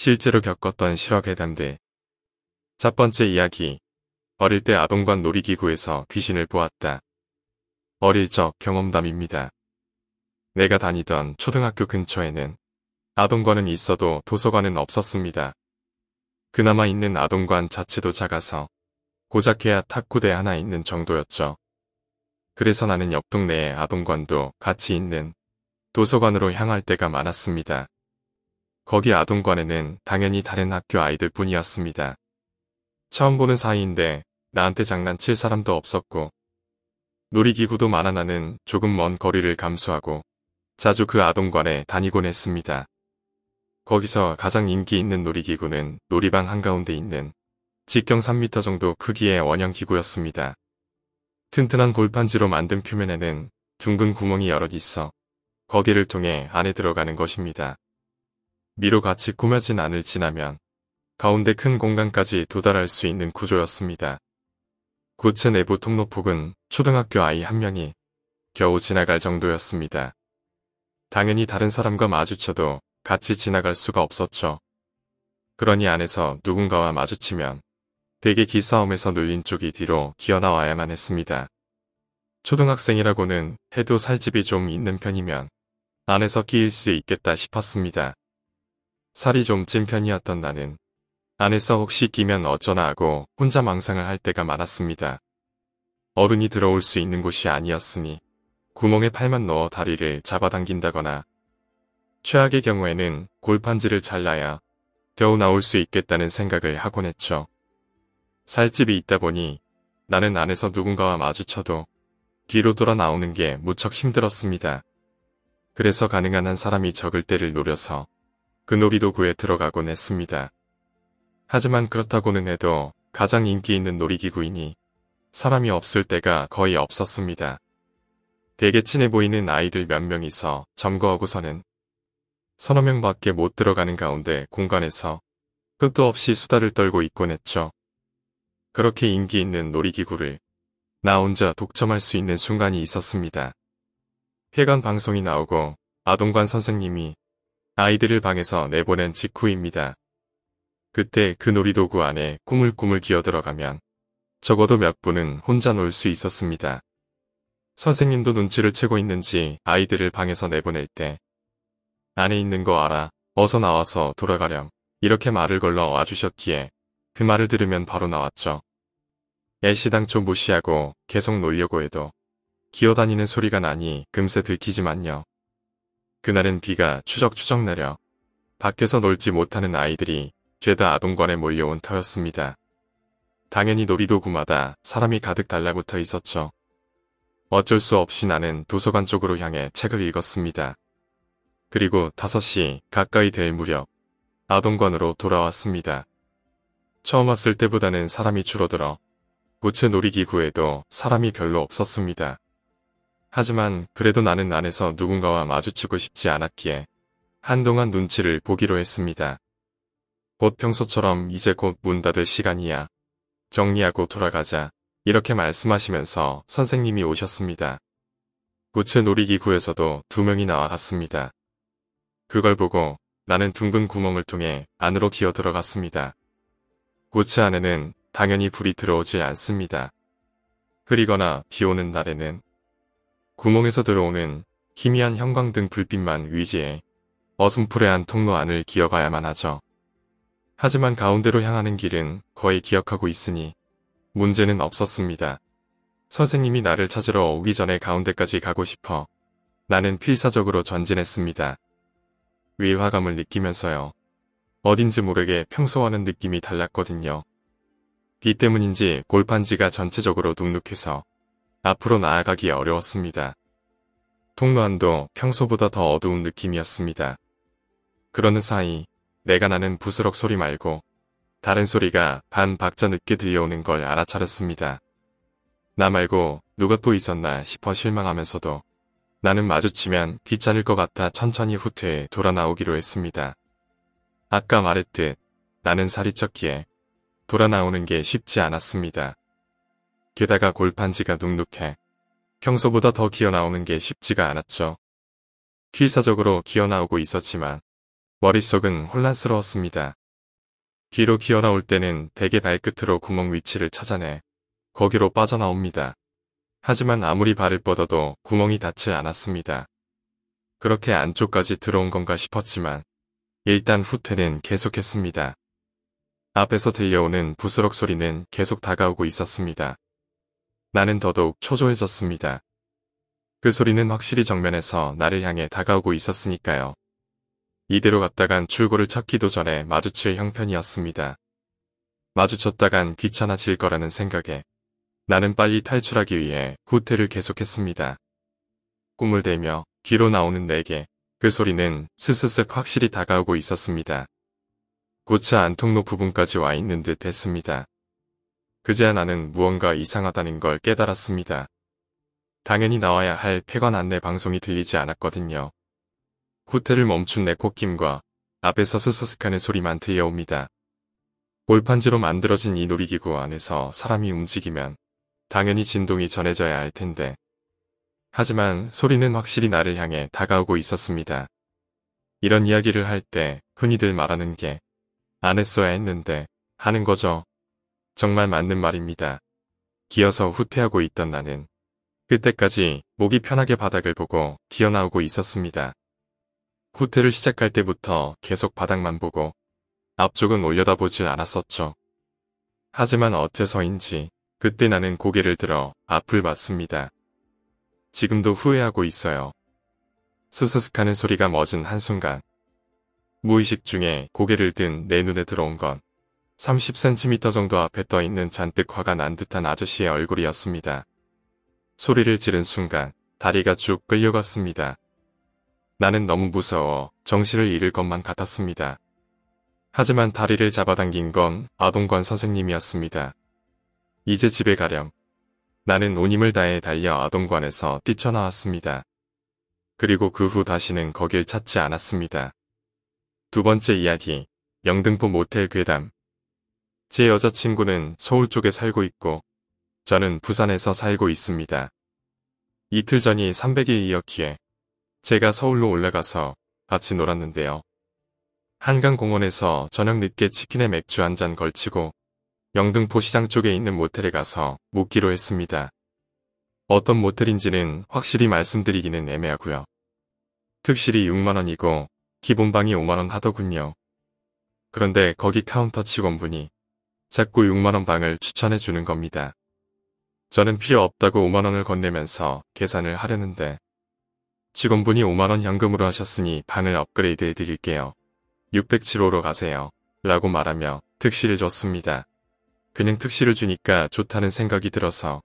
실제로 겪었던 실화괴담들. 첫 번째 이야기. 어릴 때 아동관 놀이기구에서 귀신을 보았다. 어릴 적 경험담입니다. 내가 다니던 초등학교 근처에는 아동관은 있어도 도서관은 없었습니다. 그나마 있는 아동관 자체도 작아서 고작해야 탁구대 하나 있는 정도였죠. 그래서 나는 옆 동네의 아동관도 같이 있는 도서관으로 향할 때가 많았습니다. 거기 아동관에는 당연히 다른 학교 아이들 뿐이었습니다. 처음 보는 사이인데 나한테 장난칠 사람도 없었고 놀이기구도 많아 나는 조금 먼 거리를 감수하고 자주 그 아동관에 다니곤 했습니다. 거기서 가장 인기 있는 놀이기구는 놀이방 한가운데 있는 직경 3m 정도 크기의 원형기구였습니다. 튼튼한 골판지로 만든 표면에는 둥근 구멍이 여럿 있어 거기를 통해 안에 들어가는 것입니다. 미로 같이 꾸며진 안을 지나면 가운데 큰 공간까지 도달할 수 있는 구조였습니다. 구체 내부 통로폭은 초등학교 아이 한 명이 겨우 지나갈 정도였습니다. 당연히 다른 사람과 마주쳐도 같이 지나갈 수가 없었죠. 그러니 안에서 누군가와 마주치면 대개 기싸움에서 눌린 쪽이 뒤로 기어나와야만 했습니다. 초등학생이라고는 해도 살집이 좀 있는 편이면 안에서 끼일 수 있겠다 싶었습니다. 살이 좀 찐 편이었던 나는 안에서 혹시 끼면 어쩌나 하고 혼자 망상을 할 때가 많았습니다. 어른이 들어올 수 있는 곳이 아니었으니 구멍에 팔만 넣어 다리를 잡아당긴다거나 최악의 경우에는 골판지를 잘라야 겨우 나올 수 있겠다는 생각을 하곤 했죠. 살집이 있다 보니 나는 안에서 누군가와 마주쳐도 뒤로 돌아 나오는 게 무척 힘들었습니다. 그래서 가능한 한 사람이 적을 때를 노려서 그 놀이도구에 들어가곤 했습니다. 하지만 그렇다고는 해도 가장 인기 있는 놀이기구이니 사람이 없을 때가 거의 없었습니다. 되게 친해 보이는 아이들 몇 명이서 점거하고서는 서너 명 밖에 못 들어가는 가운데 공간에서 끝도 없이 수다를 떨고 있곤 했죠. 그렇게 인기 있는 놀이기구를 나 혼자 독점할 수 있는 순간이 있었습니다. 회관 방송이 나오고 아동관 선생님이 아이들을 방에서 내보낸 직후입니다. 그때 그 놀이도구 안에 꾸물꾸물 기어들어가면 적어도 몇 분은 혼자 놀 수 있었습니다. 선생님도 눈치를 채고 있는지 아이들을 방에서 내보낼 때 안에 있는 거 알아 어서 나와서 돌아가렴 이렇게 말을 걸러 와주셨기에 그 말을 들으면 바로 나왔죠. 애시당초 무시하고 계속 놀려고 해도 기어다니는 소리가 나니 금세 들키지만요. 그날은 비가 추적추적 내려 밖에서 놀지 못하는 아이들이 죄다 아동관에 몰려온 터였습니다. 당연히 놀이도구마다 사람이 가득 달라붙어 있었죠. 어쩔 수 없이 나는 도서관 쪽으로 향해 책을 읽었습니다. 그리고 5시 가까이 될 무렵 아동관으로 돌아왔습니다. 처음 왔을 때보다는 사람이 줄어들어 우체 놀이기구에도 사람이 별로 없었습니다. 하지만 그래도 나는 안에서 누군가와 마주치고 싶지 않았기에 한동안 눈치를 보기로 했습니다. 곧 평소처럼 이제 곧 문 닫을 시간이야. 정리하고 돌아가자. 이렇게 말씀하시면서 선생님이 오셨습니다. 구체 놀이기구에서도 두 명이 나와갔습니다. 그걸 보고 나는 둥근 구멍을 통해 안으로 기어 들어갔습니다. 구체 안에는 당연히 불이 들어오지 않습니다. 흐리거나 비오는 날에는 구멍에서 들어오는 희미한 형광등 불빛만 위지해 어슴푸레한 통로 안을 기어가야만 하죠. 하지만 가운데로 향하는 길은 거의 기억하고 있으니 문제는 없었습니다. 선생님이 나를 찾으러 오기 전에 가운데까지 가고 싶어 나는 필사적으로 전진했습니다. 위화감을 느끼면서요. 어딘지 모르게 평소와는 느낌이 달랐거든요. 비 때문인지 골판지가 전체적으로 눅눅해서 앞으로 나아가기 어려웠습니다. 통로 안도 평소보다 더 어두운 느낌이었습니다. 그러는 사이 내가 나는 부스럭 소리 말고 다른 소리가 반 박자 늦게 들려오는 걸 알아차렸습니다. 나 말고 누가 또 있었나 싶어 실망하면서도 나는 마주치면 귀찮을 것 같아 천천히 후퇴해 돌아 나오기로 했습니다. 아까 말했듯 나는 살이 쪘기에 돌아 나오는 게 쉽지 않았습니다. 게다가 골판지가 눅눅해 평소보다 더 기어나오는 게 쉽지가 않았죠. 필사적으로 기어나오고 있었지만 머릿속은 혼란스러웠습니다. 뒤로 기어나올 때는 대개 발끝으로 구멍 위치를 찾아내 거기로 빠져나옵니다. 하지만 아무리 발을 뻗어도 구멍이 닿지 않았습니다. 그렇게 안쪽까지 들어온 건가 싶었지만 일단 후퇴는 계속했습니다. 앞에서 들려오는 부스럭 소리는 계속 다가오고 있었습니다. 나는 더더욱 초조해졌습니다. 그 소리는 확실히 정면에서 나를 향해 다가오고 있었으니까요. 이대로 갔다간 출구를 찾기도 전에 마주칠 형편이었습니다. 마주쳤다간 귀찮아질 거라는 생각에 나는 빨리 탈출하기 위해 후퇴를 계속했습니다. 꿈을 대며 귀로 나오는 내게 그 소리는 스스슥 확실히 다가오고 있었습니다. 고차 안통로 부분까지 와 있는 듯 했습니다. 그제야 나는 무언가 이상하다는 걸 깨달았습니다. 당연히 나와야 할 폐관 안내 방송이 들리지 않았거든요. 후퇴를 멈춘 내코김과 앞에서 스스스하는 소리만 들려옵니다. 골판지로 만들어진 이 놀이기구 안에서 사람이 움직이면 당연히 진동이 전해져야 할 텐데. 하지만 소리는 확실히 나를 향해 다가오고 있었습니다. 이런 이야기를 할 때 흔히들 말하는 게 안 했어야 했는데 하는 거죠. 정말 맞는 말입니다. 기어서 후퇴하고 있던 나는 그때까지 목이 편하게 바닥을 보고 기어나오고 있었습니다. 후퇴를 시작할 때부터 계속 바닥만 보고 앞쪽은 올려다보질 않았었죠. 하지만 어째서인지 그때 나는 고개를 들어 앞을 봤습니다. 지금도 후회하고 있어요. 스스스하는 소리가 멎은 한순간 무의식 중에 고개를 든 내 눈에 들어온 건 30cm 정도 앞에 떠있는 잔뜩 화가 난 듯한 아저씨의 얼굴이었습니다. 소리를 지른 순간 다리가 쭉 끌려갔습니다. 나는 너무 무서워 정신을 잃을 것만 같았습니다. 하지만 다리를 잡아당긴 건 아동관 선생님이었습니다. 이제 집에 가렴. 나는 온 힘을 다해 달려 아동관에서 뛰쳐나왔습니다. 그리고 그 후 다시는 거길 찾지 않았습니다. 두 번째 이야기, 영등포 모텔 괴담 제 여자친구는 서울 쪽에 살고 있고 저는 부산에서 살고 있습니다. 이틀 전이 300일이었기에 제가 서울로 올라가서 같이 놀았는데요. 한강공원에서 저녁 늦게 치킨에 맥주 한 잔 걸치고 영등포 시장 쪽에 있는 모텔에 가서 묵기로 했습니다. 어떤 모텔인지는 확실히 말씀드리기는 애매하고요. 특실이 6만원이고 기본방이 5만원 하더군요. 그런데 거기 카운터 직원분이 자꾸 6만원 방을 추천해 주는 겁니다. 저는 필요 없다고 5만원을 건네면서 계산을 하려는데 직원분이 5만원 현금으로 하셨으니 방을 업그레이드 해드릴게요. 607호로 가세요. 라고 말하며 특시를 줬습니다. 그냥 특시를 주니까 좋다는 생각이 들어서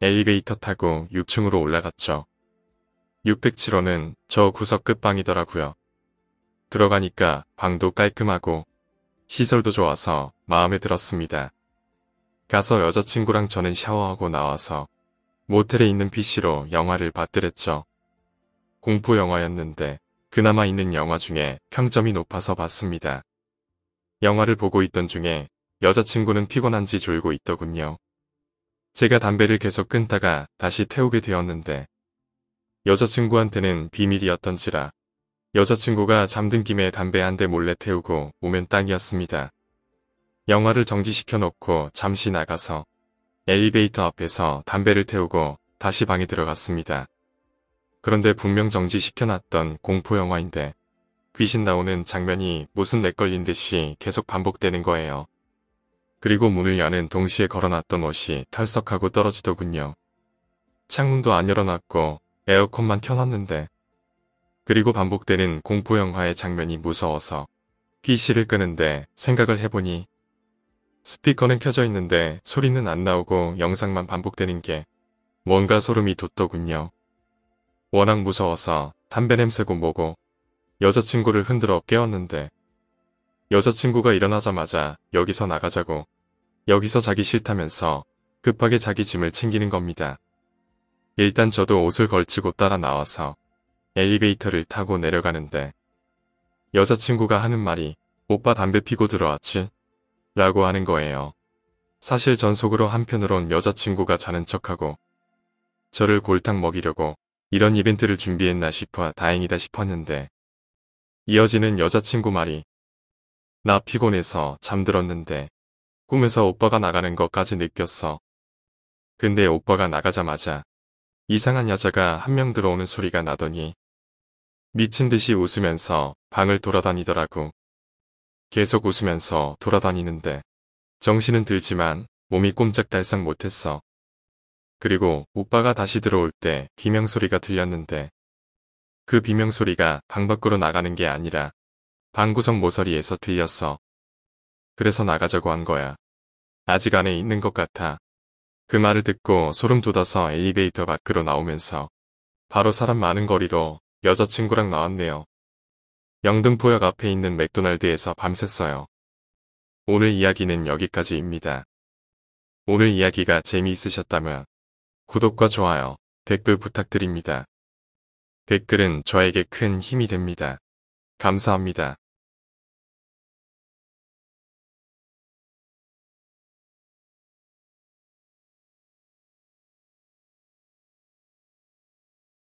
엘리베이터 타고 6층으로 올라갔죠. 607호는 저 구석 끝방이더라고요. 들어가니까 방도 깔끔하고 시설도 좋아서 마음에 들었습니다. 가서 여자친구랑 저는 샤워하고 나와서 모텔에 있는 PC로 영화를 봤더랬죠. 공포 영화였는데 그나마 있는 영화 중에 평점이 높아서 봤습니다. 영화를 보고 있던 중에 여자친구는 피곤한지 졸고 있더군요. 제가 담배를 계속 끊다가 다시 태우게 되었는데 여자친구한테는 비밀이었던지라 여자친구가 잠든 김에 담배 한 대 몰래 태우고 오면 땅이었습니다. 영화를 정지시켜 놓고 잠시 나가서 엘리베이터 앞에서 담배를 태우고 다시 방에 들어갔습니다. 그런데 분명 정지시켜놨던 공포영화인데 귀신 나오는 장면이 무슨 렉걸린 듯이 계속 반복되는 거예요. 그리고 문을 여는 동시에 걸어놨던 옷이 털썩하고 떨어지더군요. 창문도 안 열어놨고 에어컨만 켜놨는데 그리고 반복되는 공포영화의 장면이 무서워서 PC를 끄는데 생각을 해보니 스피커는 켜져 있는데 소리는 안 나오고 영상만 반복되는 게 뭔가 소름이 돋더군요. 워낙 무서워서 담배 냄새고 뭐고 여자친구를 흔들어 깨웠는데 여자친구가 일어나자마자 여기서 나가자고 여기서 자기 싫다면서 급하게 자기 짐을 챙기는 겁니다. 일단 저도 옷을 걸치고 따라 나와서 엘리베이터를 타고 내려가는데 여자친구가 하는 말이 오빠 담배 피고 들어왔지? 라고 하는 거예요. 사실 전 속으로 한편으론 여자친구가 자는 척하고 저를 골탕 먹이려고 이런 이벤트를 준비했나 싶어 다행이다 싶었는데 이어지는 여자친구 말이 나 피곤해서 잠들었는데 꿈에서 오빠가 나가는 것까지 느꼈어. 근데 오빠가 나가자마자 이상한 여자가 한 명 들어오는 소리가 나더니 미친 듯이 웃으면서 방을 돌아다니더라고. 계속 웃으면서 돌아다니는데 정신은 들지만 몸이 꼼짝달싹 못했어. 그리고 오빠가 다시 들어올 때 비명소리가 들렸는데 그 비명소리가 방 밖으로 나가는 게 아니라 방 구석 모서리에서 들렸어. 그래서 나가자고 한 거야. 아직 안에 있는 것 같아. 그 말을 듣고 소름 돋아서 엘리베이터 밖으로 나오면서 바로 사람 많은 거리로 여자친구랑 나왔네요. 영등포역 앞에 있는 맥도날드에서 밤샜어요. 오늘 이야기는 여기까지입니다. 오늘 이야기가 재미있으셨다면 구독과 좋아요, 댓글 부탁드립니다. 댓글은 저에게 큰 힘이 됩니다. 감사합니다.